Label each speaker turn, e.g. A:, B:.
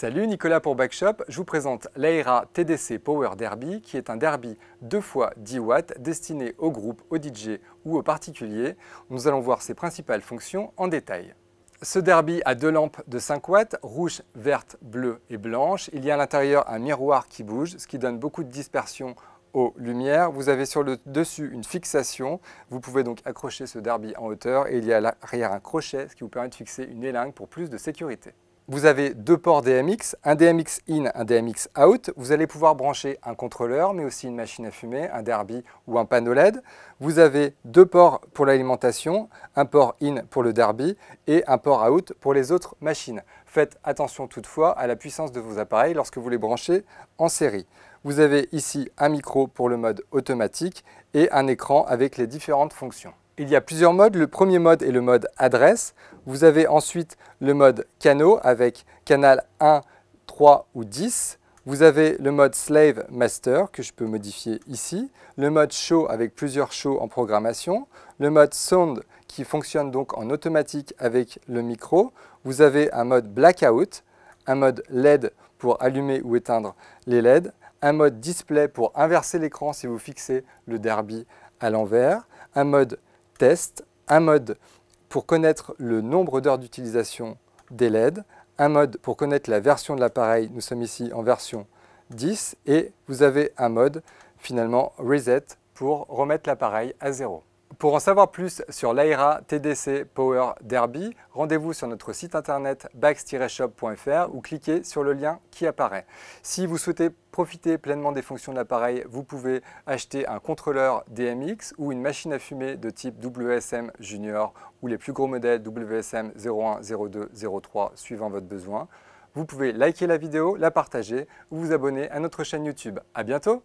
A: Salut Nicolas pour Backshop, je vous présente l'Aera TDC Power Derby qui est un derby 2 x 10 watts destiné au groupe, aux DJ ou aux particuliers. Nous allons voir ses principales fonctions en détail. Ce derby a deux lampes de 5 watts, rouge, verte, bleue et blanche. Il y a à l'intérieur un miroir qui bouge, ce qui donne beaucoup de dispersion aux lumières. Vous avez sur le dessus une fixation. Vous pouvez donc accrocher ce derby en hauteur et il y a à l'arrière un crochet, ce qui vous permet de fixer une élingue pour plus de sécurité vous avez deux ports DMX, un DMX in, un DMX out. Vous allez pouvoir brancher un contrôleur, mais aussi une machine à fumer, un derby ou un panneau LED. Vous avez deux ports pour l'alimentation, un port in pour le derby et un port out pour les autres machines. Faites attention toutefois à la puissance de vos appareils lorsque vous les branchez en série. Vous avez ici un micro pour le mode automatique et un écran avec les différentes fonctions. Il y a plusieurs modes. Le premier mode est le mode adresse. Vous avez ensuite le mode canaux avec canal 1, 3 ou 10. Vous avez le mode slave master que je peux modifier ici, le mode show avec plusieurs shows en programmation, le mode sound qui fonctionne donc en automatique avec le micro, vous avez un mode blackout, un mode LED pour allumer ou éteindre les LED, un mode display pour inverser l'écran si vous fixez le derby à l'envers, un mode Test, un mode pour connaître le nombre d'heures d'utilisation des LED, un mode pour connaître la version de l'appareil, nous sommes ici en version 10, et vous avez un mode finalement reset pour remettre l'appareil à zéro. Pour en savoir plus sur l'AIRA TDC Power Derby, rendez-vous sur notre site internet bax-shop.fr ou cliquez sur le lien qui apparaît. Si vous souhaitez profiter pleinement des fonctions de l'appareil, vous pouvez acheter un contrôleur DMX ou une machine à fumer de type WSM Junior ou les plus gros modèles WSM 01, 02, 03 suivant votre besoin. Vous pouvez liker la vidéo, la partager ou vous abonner à notre chaîne YouTube. À bientôt